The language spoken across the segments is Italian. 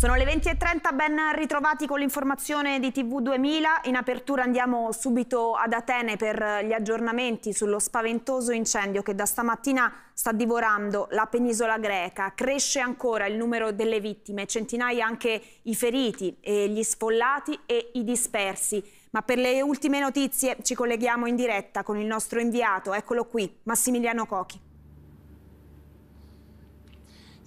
Sono le 20.30, ben ritrovati con l'informazione di TV2000. In apertura andiamo subito ad Atene per gli aggiornamenti sullo spaventoso incendio che da stamattina sta divorando la penisola greca. Cresce ancora il numero delle vittime, centinaia anche i feriti, gli sfollati e i dispersi. Ma per le ultime notizie ci colleghiamo in diretta con il nostro inviato, eccolo qui, Massimiliano Cochi.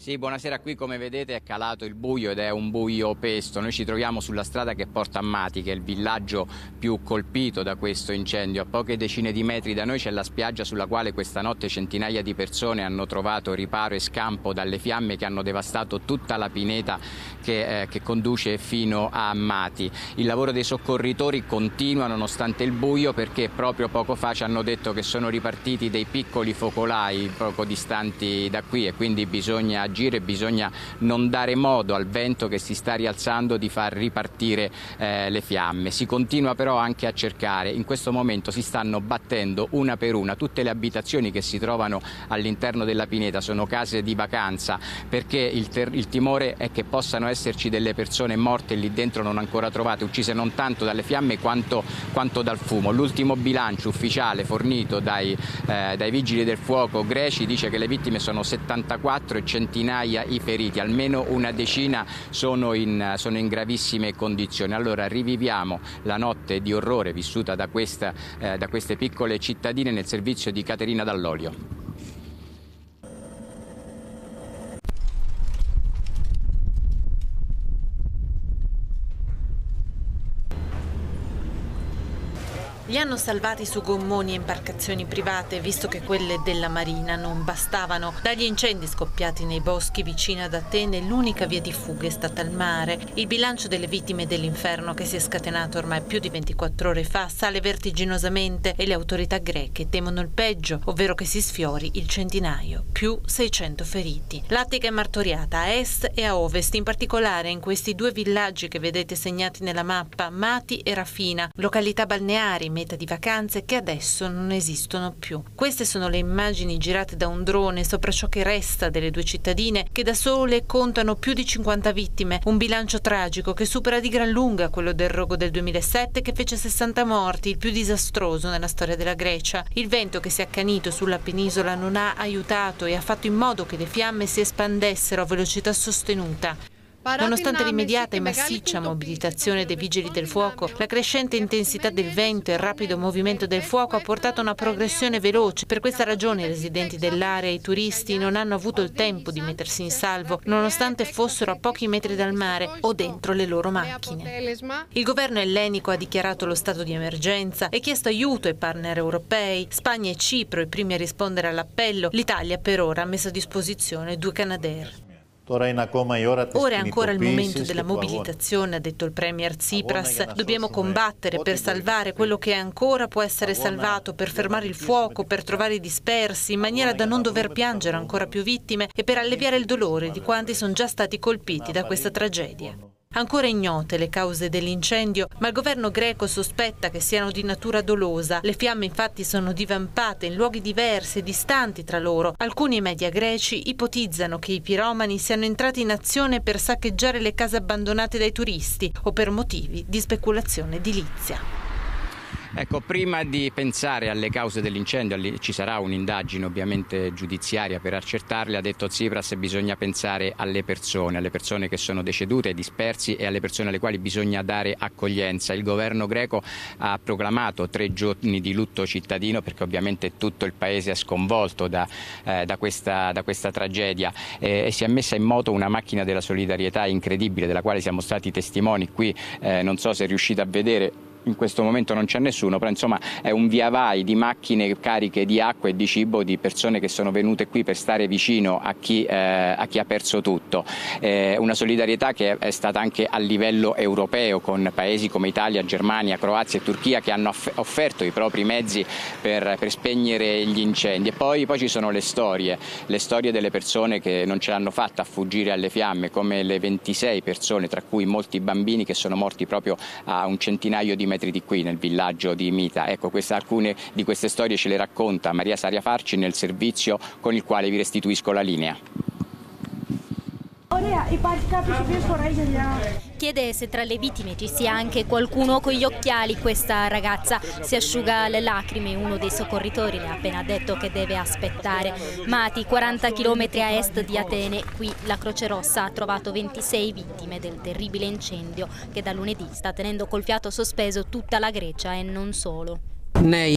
Sì, buonasera, qui come vedete è calato il buio ed è un buio pesto. Noi ci troviamo sulla strada che porta a Mati, che è il villaggio più colpito da questo incendio. A poche decine di metri da noi c'è la spiaggia sulla quale questa notte centinaia di persone hanno trovato riparo e scampo dalle fiamme che hanno devastato tutta la pineta che, eh, che conduce fino a Mati. Il lavoro dei soccorritori continua nonostante il buio perché proprio poco fa ci hanno detto che sono ripartiti dei piccoli focolai poco distanti da qui e quindi bisogna agire, bisogna non dare modo al vento che si sta rialzando di far ripartire eh, le fiamme. Si continua però anche a cercare, in questo momento si stanno battendo una per una tutte le abitazioni che si trovano all'interno della pineta, sono case di vacanza, perché il, il timore è che possano esserci delle persone morte lì dentro non ancora trovate, uccise non tanto dalle fiamme quanto, quanto dal fumo. L'ultimo bilancio ufficiale fornito dai, eh, dai vigili del fuoco greci dice che le vittime sono 74 e centinaia centinaia i feriti, almeno una decina sono in, sono in gravissime condizioni. Allora riviviamo la notte di orrore vissuta da, questa, eh, da queste piccole cittadine nel servizio di Caterina Dall'Olio. Li hanno salvati su gommoni e imbarcazioni private, visto che quelle della Marina non bastavano. Dagli incendi scoppiati nei boschi vicino ad Atene, l'unica via di fuga è stata il mare. Il bilancio delle vittime dell'inferno, che si è scatenato ormai più di 24 ore fa, sale vertiginosamente e le autorità greche temono il peggio, ovvero che si sfiori il centinaio, più 600 feriti. L'Attica è martoriata a est e a ovest, in particolare in questi due villaggi che vedete segnati nella mappa, Mati e Rafina, località balneari, medicinali meta di vacanze che adesso non esistono più. Queste sono le immagini girate da un drone sopra ciò che resta delle due cittadine che da sole contano più di 50 vittime, un bilancio tragico che supera di gran lunga quello del rogo del 2007 che fece 60 morti, il più disastroso nella storia della Grecia. Il vento che si è accanito sulla penisola non ha aiutato e ha fatto in modo che le fiamme si espandessero a velocità sostenuta. Nonostante l'immediata e massiccia mobilitazione dei vigili del fuoco, la crescente intensità del vento e il rapido movimento del fuoco ha portato a una progressione veloce. Per questa ragione i residenti dell'area e i turisti non hanno avuto il tempo di mettersi in salvo, nonostante fossero a pochi metri dal mare o dentro le loro macchine. Il governo ellenico ha dichiarato lo stato di emergenza e chiesto aiuto ai partner europei. Spagna e Cipro i primi a rispondere all'appello. L'Italia per ora ha messo a disposizione due Canadair. Ora è ancora il momento della mobilitazione, ha detto il Premier Tsipras. Dobbiamo combattere per salvare quello che ancora può essere salvato, per fermare il fuoco, per trovare i dispersi, in maniera da non dover piangere ancora più vittime e per alleviare il dolore di quanti sono già stati colpiti da questa tragedia. Ancora ignote le cause dell'incendio, ma il governo greco sospetta che siano di natura dolosa. Le fiamme infatti sono divampate in luoghi diversi e distanti tra loro. Alcuni media greci ipotizzano che i piromani siano entrati in azione per saccheggiare le case abbandonate dai turisti o per motivi di speculazione edilizia. Ecco, prima di pensare alle cause dell'incendio, ci sarà un'indagine ovviamente giudiziaria per accertarle, ha detto Tsipras che bisogna pensare alle persone, alle persone che sono decedute, dispersi e alle persone alle quali bisogna dare accoglienza. Il governo greco ha proclamato tre giorni di lutto cittadino perché ovviamente tutto il paese è sconvolto da, eh, da, questa, da questa, tragedia eh, e si è messa in moto una macchina della solidarietà incredibile della quale siamo stati testimoni qui, eh, non so se riuscite a vedere in questo momento non c'è nessuno, però insomma è un via vai di macchine cariche di acqua e di cibo di persone che sono venute qui per stare vicino a chi, eh, a chi ha perso tutto. Eh, una solidarietà che è stata anche a livello europeo con paesi come Italia, Germania, Croazia e Turchia che hanno offerto i propri mezzi per, per spegnere gli incendi. E poi, poi, ci sono le storie, le storie delle persone che non ce l'hanno fatta a fuggire alle fiamme, come le 26 persone, tra cui molti bambini che sono morti proprio a un centinaio di metri metri di qui, nel villaggio di Mita. Ecco, questa, alcune di queste storie ce le racconta Maria Saria Farci nel servizio con il quale vi restituisco la linea. Chiede se tra le vittime ci sia anche qualcuno con gli occhiali. Questa ragazza si asciuga le lacrime. Uno dei soccorritori le ha appena detto che deve aspettare. Mati, 40 km a est di Atene. Qui la Croce Rossa ha trovato 26 vittime del terribile incendio che da lunedì sta tenendo col fiato sospeso tutta la Grecia e non solo.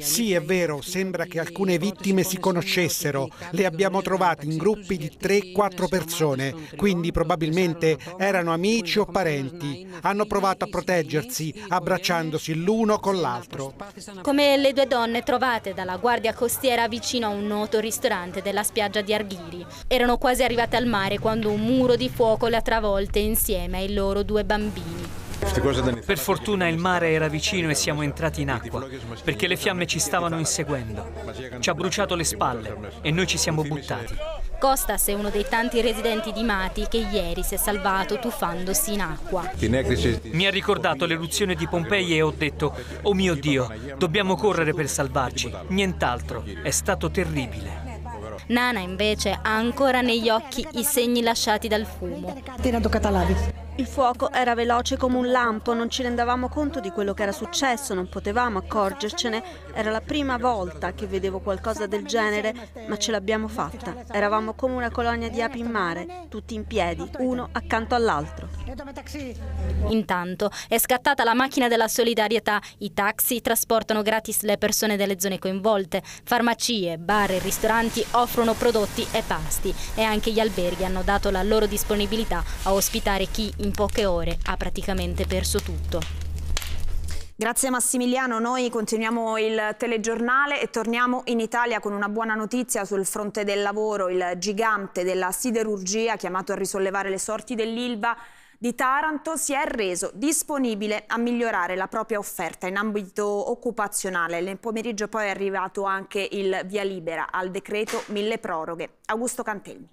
Sì, è vero, sembra che alcune vittime si conoscessero. Le abbiamo trovate in gruppi di 3-4 persone, quindi probabilmente erano amici o parenti. Hanno provato a proteggersi, abbracciandosi l'uno con l'altro. Come le due donne trovate dalla guardia costiera vicino a un noto ristorante della spiaggia di Arghiri. Erano quasi arrivate al mare quando un muro di fuoco le ha travolte insieme ai loro due bambini. Per fortuna il mare era vicino e siamo entrati in acqua, perché le fiamme ci stavano inseguendo. Ci ha bruciato le spalle e noi ci siamo buttati. Costas è uno dei tanti residenti di Mati che ieri si è salvato tuffandosi in acqua. Mi ha ricordato l'eruzione di Pompei e ho detto, oh mio Dio, dobbiamo correre per salvarci, nient'altro, è stato terribile. Nana invece ha ancora negli occhi i segni lasciati dal fumo. Il fuoco era veloce come un lampo, non ci rendevamo conto di quello che era successo, non potevamo accorgercene. Era la prima volta che vedevo qualcosa del genere, ma ce l'abbiamo fatta. Eravamo come una colonia di api in mare, tutti in piedi, uno accanto all'altro. Intanto è scattata la macchina della solidarietà. I taxi trasportano gratis le persone delle zone coinvolte. Farmacie, bar e ristoranti offrono prodotti e pasti e anche gli alberghi hanno dato la loro disponibilità a ospitare chi in in poche ore ha praticamente perso tutto. Grazie Massimiliano, noi continuiamo il telegiornale e torniamo in Italia con una buona notizia sul fronte del lavoro. Il gigante della siderurgia, chiamato a risollevare le sorti dell'Ilva, di Taranto si è reso disponibile a migliorare la propria offerta in ambito occupazionale. Nel pomeriggio poi è arrivato anche il via libera al decreto mille proroghe. Augusto Cantelmi.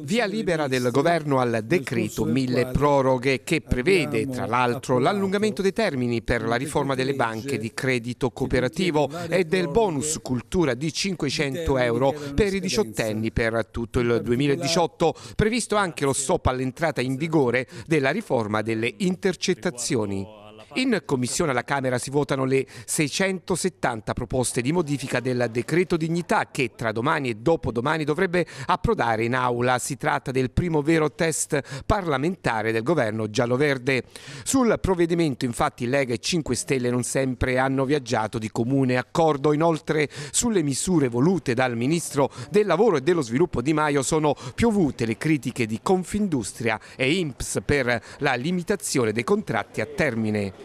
Via libera del governo al decreto mille proroghe che prevede tra l'altro l'allungamento dei termini per la riforma delle banche di credito cooperativo e del bonus cultura di 500 euro per i diciottenni per tutto il 2018, previsto anche lo stop all'entrata in vigore della riforma delle intercettazioni. In commissione alla Camera si votano le 670 proposte di modifica del decreto dignità che tra domani e dopodomani dovrebbe approdare in aula. Si tratta del primo vero test parlamentare del governo giallo-verde. Sul provvedimento infatti Lega e 5 Stelle non sempre hanno viaggiato di comune accordo. Inoltre sulle misure volute dal Ministro del Lavoro e dello Sviluppo Di Maio sono piovute le critiche di Confindustria e INPS per la limitazione dei contratti a termine.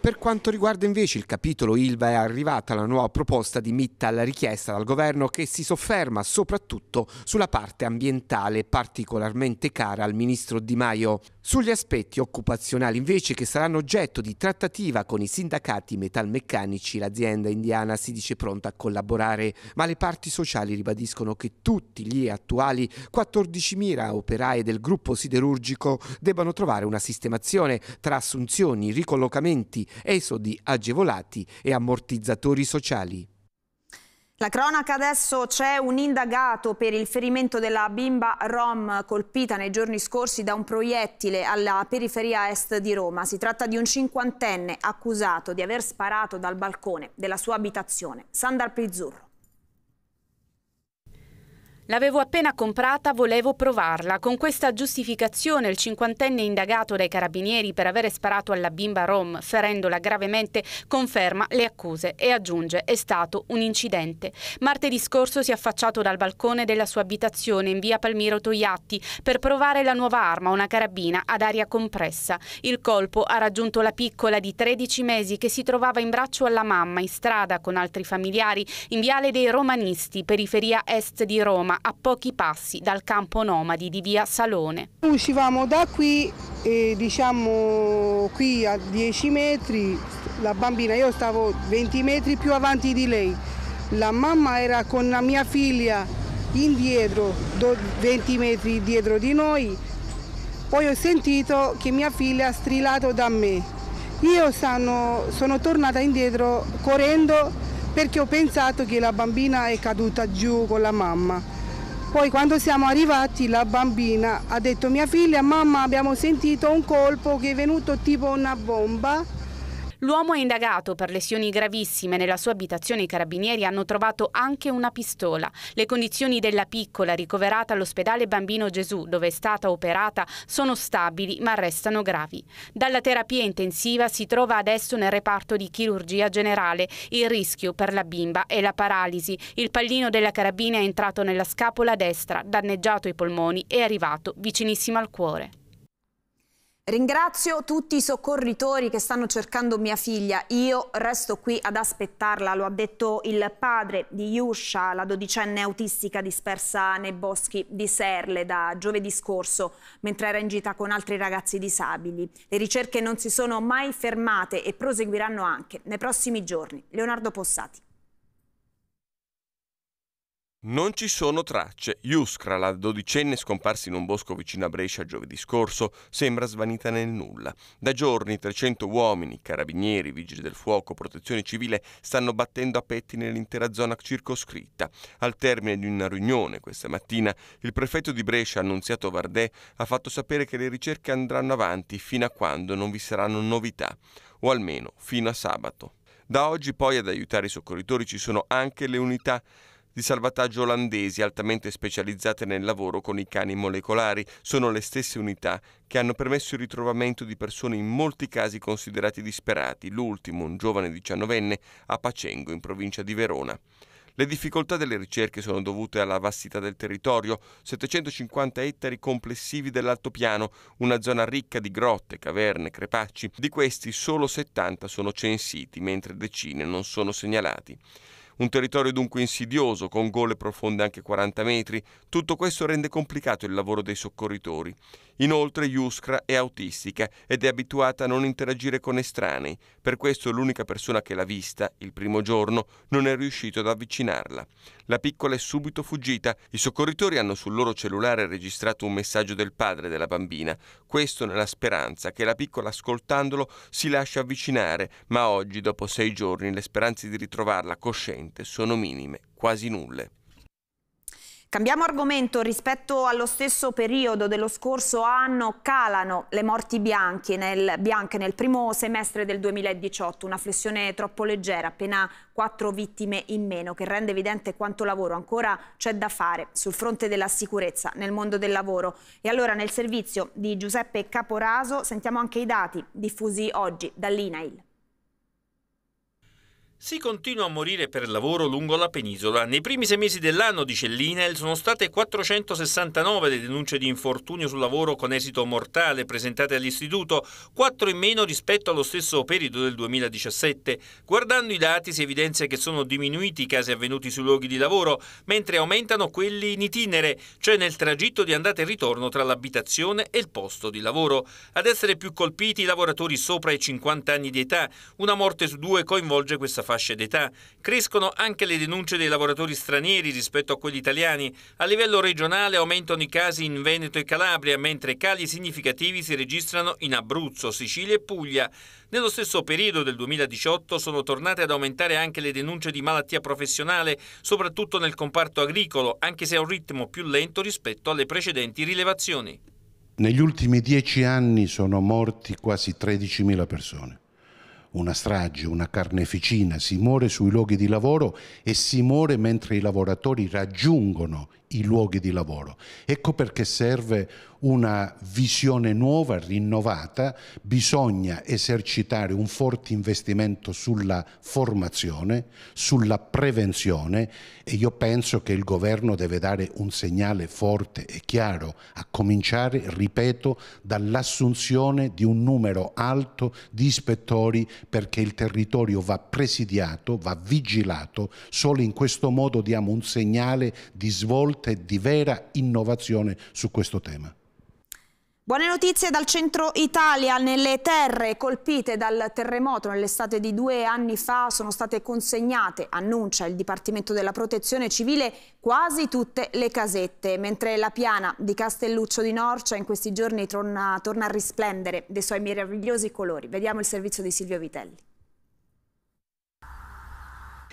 Per quanto riguarda invece il capitolo ILVA è arrivata la nuova proposta di Mittal richiesta dal governo che si sofferma soprattutto sulla parte ambientale particolarmente cara al ministro Di Maio. Sugli aspetti occupazionali invece che saranno oggetto di trattativa con i sindacati metalmeccanici l'azienda indiana si dice pronta a collaborare, ma le parti sociali ribadiscono che tutti gli attuali 14.000 operai del gruppo siderurgico debbano trovare una sistemazione tra assunzioni, ricollocamenti, esodi agevolati e ammortizzatori sociali. La cronaca adesso c'è un indagato per il ferimento della bimba Rom colpita nei giorni scorsi da un proiettile alla periferia est di Roma. Si tratta di un cinquantenne accusato di aver sparato dal balcone della sua abitazione. Sandar Pizzurro. L'avevo appena comprata, volevo provarla. Con questa giustificazione il cinquantenne indagato dai carabinieri per avere sparato alla bimba Rom, ferendola gravemente, conferma le accuse e aggiunge è stato un incidente. Martedì scorso si è affacciato dal balcone della sua abitazione in via Palmiro Toiatti per provare la nuova arma, una carabina ad aria compressa. Il colpo ha raggiunto la piccola di 13 mesi che si trovava in braccio alla mamma in strada con altri familiari in viale dei Romanisti, periferia est di Roma, a pochi passi dal campo nomadi di via Salone. Uscivamo da qui e diciamo qui a 10 metri la bambina, io stavo 20 metri più avanti di lei, la mamma era con la mia figlia indietro, 20 metri dietro di noi, poi ho sentito che mia figlia ha strillato da me. Io sono, sono tornata indietro correndo perché ho pensato che la bambina è caduta giù con la mamma. Poi quando siamo arrivati la bambina ha detto mia figlia mamma abbiamo sentito un colpo che è venuto tipo una bomba L'uomo è indagato per lesioni gravissime. Nella sua abitazione i carabinieri hanno trovato anche una pistola. Le condizioni della piccola ricoverata all'ospedale Bambino Gesù, dove è stata operata, sono stabili ma restano gravi. Dalla terapia intensiva si trova adesso nel reparto di chirurgia generale. Il rischio per la bimba è la paralisi. Il pallino della carabina è entrato nella scapola destra, danneggiato i polmoni e arrivato vicinissimo al cuore. Ringrazio tutti i soccorritori che stanno cercando mia figlia. Io resto qui ad aspettarla, lo ha detto il padre di Yusha, la dodicenne autistica dispersa nei boschi di Serle da giovedì scorso, mentre era in gita con altri ragazzi disabili. Le ricerche non si sono mai fermate e proseguiranno anche nei prossimi giorni. Leonardo Possati. Non ci sono tracce. Juskra, la dodicenne scomparsa in un bosco vicino a Brescia giovedì scorso, sembra svanita nel nulla. Da giorni 300 uomini, carabinieri, vigili del fuoco, protezione civile stanno battendo a petti nell'intera zona circoscritta. Al termine di una riunione questa mattina, il prefetto di Brescia, Annunziato Vardè, ha fatto sapere che le ricerche andranno avanti fino a quando non vi saranno novità, o almeno fino a sabato. Da oggi poi ad aiutare i soccorritori ci sono anche le unità di salvataggio olandesi altamente specializzate nel lavoro con i cani molecolari. Sono le stesse unità che hanno permesso il ritrovamento di persone in molti casi considerati disperati, l'ultimo, un giovane diciannovenne, a Pacengo, in provincia di Verona. Le difficoltà delle ricerche sono dovute alla vastità del territorio, 750 ettari complessivi dell'altopiano, una zona ricca di grotte, caverne, crepacci. Di questi solo 70 sono censiti, mentre decine non sono segnalati. Un territorio dunque insidioso, con gole profonde anche 40 metri, tutto questo rende complicato il lavoro dei soccorritori. Inoltre Yuskra è autistica ed è abituata a non interagire con estranei, per questo l'unica persona che l'ha vista, il primo giorno, non è riuscito ad avvicinarla. La piccola è subito fuggita, i soccorritori hanno sul loro cellulare registrato un messaggio del padre della bambina, questo nella speranza che la piccola ascoltandolo si lascia avvicinare, ma oggi, dopo sei giorni, le speranze di ritrovarla cosciente sono minime, quasi nulle. Cambiamo argomento rispetto allo stesso periodo dello scorso anno calano le morti bianche nel, bianche nel primo semestre del 2018, una flessione troppo leggera, appena quattro vittime in meno che rende evidente quanto lavoro ancora c'è da fare sul fronte della sicurezza nel mondo del lavoro. E allora nel servizio di Giuseppe Caporaso sentiamo anche i dati diffusi oggi dall'INAIL. Si continua a morire per lavoro lungo la penisola. Nei primi sei mesi dell'anno, dice l'INEL, sono state 469 le denunce di infortunio sul lavoro con esito mortale presentate all'istituto, 4 in meno rispetto allo stesso periodo del 2017. Guardando i dati si evidenzia che sono diminuiti i casi avvenuti sui luoghi di lavoro, mentre aumentano quelli in itinere, cioè nel tragitto di andata e ritorno tra l'abitazione e il posto di lavoro. Ad essere più colpiti i lavoratori sopra i 50 anni di età, una morte su due coinvolge questa famiglia fasce d'età, crescono anche le denunce dei lavoratori stranieri rispetto a quelli italiani. A livello regionale aumentano i casi in Veneto e Calabria, mentre cali significativi si registrano in Abruzzo, Sicilia e Puglia. Nello stesso periodo del 2018 sono tornate ad aumentare anche le denunce di malattia professionale, soprattutto nel comparto agricolo, anche se a un ritmo più lento rispetto alle precedenti rilevazioni. Negli ultimi dieci anni sono morti quasi 13.000 persone una strage, una carneficina, si muore sui luoghi di lavoro e si muore mentre i lavoratori raggiungono i luoghi di lavoro. Ecco perché serve una visione nuova, rinnovata, bisogna esercitare un forte investimento sulla formazione, sulla prevenzione e io penso che il governo deve dare un segnale forte e chiaro, a cominciare, ripeto, dall'assunzione di un numero alto di ispettori perché il territorio va presidiato, va vigilato, solo in questo modo diamo un segnale di svolta forte e di vera innovazione su questo tema. Buone notizie dal centro Italia, nelle terre colpite dal terremoto nell'estate di due anni fa sono state consegnate, annuncia il Dipartimento della Protezione Civile, quasi tutte le casette, mentre la piana di Castelluccio di Norcia in questi giorni torna, torna a risplendere dei suoi meravigliosi colori. Vediamo il servizio di Silvio Vitelli.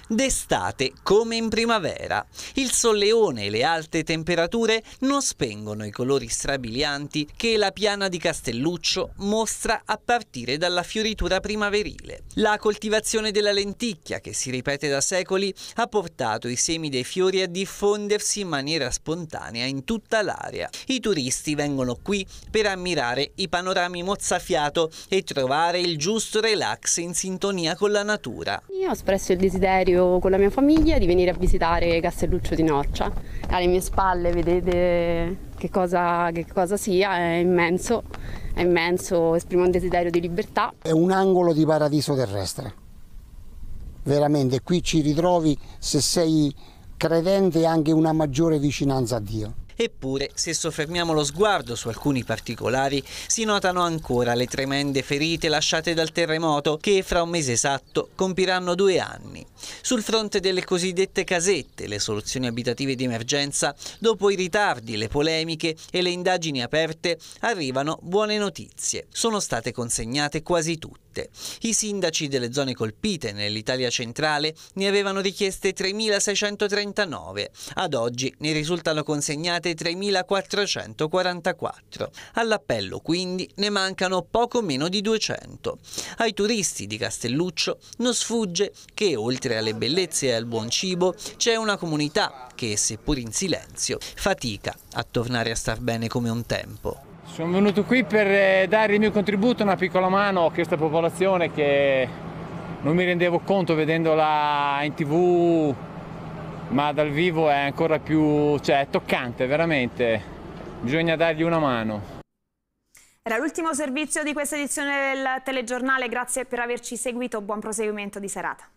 D'estate, come in primavera, il solleone e le alte temperature non spengono i colori strabilianti che la piana di Castelluccio mostra a partire dalla fioritura primaverile. La coltivazione della lenticchia, che si ripete da secoli, ha portato i semi dei fiori a diffondersi in maniera spontanea in tutta l'area. I turisti vengono qui per ammirare i panorami mozzafiato e trovare il giusto relax in sintonia con la natura. Io ho espresso il desiderio desiderio con la mia famiglia di venire a visitare Castelluccio di Norcia. Alle mie spalle vedete che cosa, che cosa sia, è immenso, è immenso, esprime un desiderio di libertà. È un angolo di paradiso terrestre, veramente, qui ci ritrovi se sei credente anche una maggiore vicinanza a Dio. Eppure, se soffermiamo lo sguardo su alcuni particolari, si notano ancora le tremende ferite lasciate dal terremoto che fra un mese esatto compiranno due anni. Sul fronte delle cosiddette casette, le soluzioni abitative di emergenza, dopo i ritardi, le polemiche e le indagini aperte, arrivano buone notizie. Sono state consegnate quasi tutte scritte. I sindaci delle zone colpite nell'Italia centrale ne avevano richieste 3.639, ad oggi ne risultano consegnate 3.444. All'appello quindi ne mancano poco meno di 200. Ai turisti di Castelluccio non sfugge che oltre alle bellezze e al buon cibo c'è una comunità che, seppur in silenzio, fatica a tornare a star bene come un tempo. Sono venuto qui per eh, dare il mio contributo, una piccola mano a questa popolazione che non mi rendevo conto vedendola in tv, ma dal vivo è ancora più, cioè è toccante veramente, bisogna dargli una mano. Era l'ultimo servizio di questa edizione del telegiornale, grazie per averci seguito, buon proseguimento di serata.